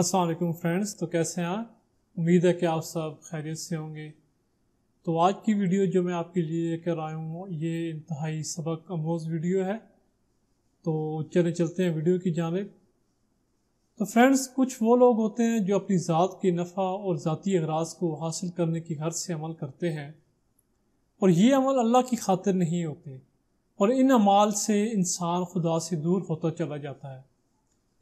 असलकुम फ्रेंड्स तो कैसे हैं आप उम्मीद है कि आप सब खैरियत से होंगे तो आज की वीडियो जो मैं आपके लिए लेकर आया हूँ ये इंतहाई सबक अमोज़ वीडियो है तो चले चलते हैं वीडियो की जानब तो फ्रेंड्स कुछ वो लोग होते हैं जो अपनी ज़ात के नफ़ा और ज़ाती अगराज को हासिल करने की हर से अमल करते हैं और ये अमल अल्लाह की खातिर नहीं होते और इन अमाल से इंसान खुदा से दूर होता चला जाता है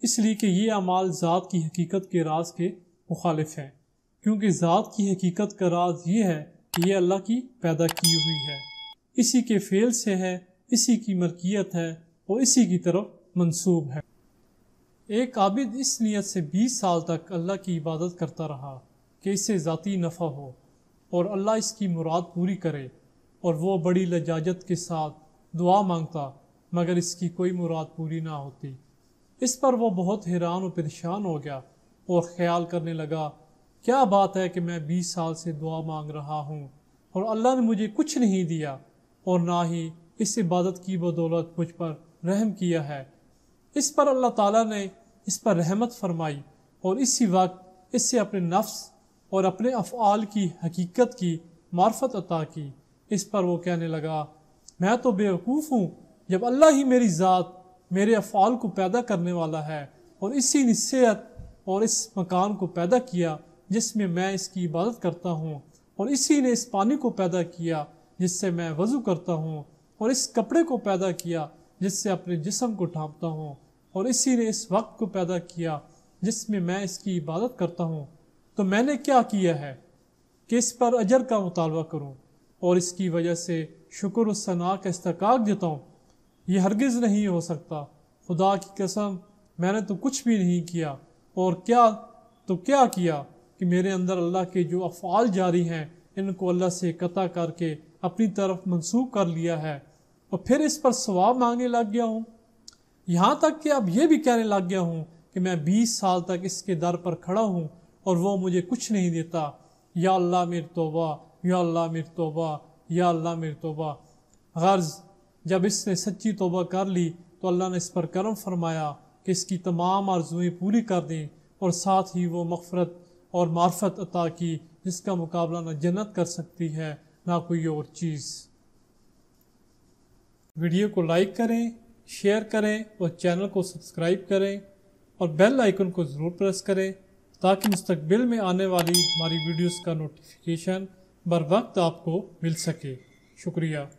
इसलिए कि ये अमाल ज़ात की हकीकत के राज के मुखालिफ हैं क्योंकि ज़ात की हकीकत का राज ये है कि ये अल्लाह की पैदा की हुई है इसी के फेल से है इसी की मलकियत है और इसी की तरफ मंसूब है एक आबिद इस नीयत से 20 साल तक अल्लाह की इबादत करता रहा कि इससे ज़ाती नफ़ा हो और अल्लाह इसकी मुराद पूरी करे और वो बड़ी लजाजत के साथ दुआ मांगता मगर इसकी कोई मुराद पूरी ना होती इस पर वो बहुत हैरान और परेशान हो गया और ख्याल करने लगा क्या बात है कि मैं बीस साल से दुआ मांग रहा हूँ और अल्लाह ने मुझे कुछ नहीं दिया और ना ही इस इबादत की बदौलत मुझ पर रहम किया है इस पर अल्लाह ताला ने इस पर रहमत फरमाई और इसी वक्त इससे अपने नफ्स और अपने अफ़ाल की हकीकत की मार्फत अता की इस पर वो कहने लगा मैं तो बेवकूफ़ हूँ जब अल्लाह ही मेरी ज़ात मेरे अफ़ाल को पैदा करने वाला है और इसी नसीहत और इस मकान को पैदा किया जिसमें मैं इसकी इबादत करता हूँ और इसी ने इस पानी को पैदा किया जिससे मैं वज़ू करता हूँ और इस कपड़े को पैदा किया जिससे अपने जिसम को ढांपता हूँ और इसी ने इस वक्त को पैदा किया जिसमें मैं इसकी इबादत करता हूँ तो मैंने क्या किया है कि इस पर अजर का मुतालबा करूँ और इसकी वजह से शुक्र सना का इस्तक देता हूँ ये हरगिज़ नहीं हो सकता खुदा की कसम मैंने तो कुछ भी नहीं किया और क्या तो क्या किया कि मेरे अंदर अल्लाह के जो अफ़ाल जारी हैं इनको अल्लाह से कता करके अपनी तरफ मंसूब कर लिया है और फिर इस पर सवाब मांगने लग गया हूँ यहाँ तक कि अब यह भी कहने लग गया हूँ कि मैं बीस साल तक इसके दर पर खड़ा हूँ और वो मुझे कुछ नहीं देता या अल्लाह मेरी तोबा या अल्लाह मेरी तोबा या अल्लाह मेरी तोबा गर्ज़ जब इसने सच्ची तोबा कर ली तो अल्लाह ने इस पर करम फरमाया कि इसकी तमाम आर्जुएँ पूरी कर दें और साथ ही वो मफ़रत और मार्फत अता की जिसका मुकाबला न जन्नत कर सकती है ना कोई और चीज़ वीडियो को लाइक करें शेयर करें और चैनल को सब्सक्राइब करें और बेल आइकन को ज़रूर प्रेस करें ताकि मुस्तबिल में आने वाली हमारी वीडियोस का नोटिफिकेशन बर वक्त आपको मिल सके शुक्रिया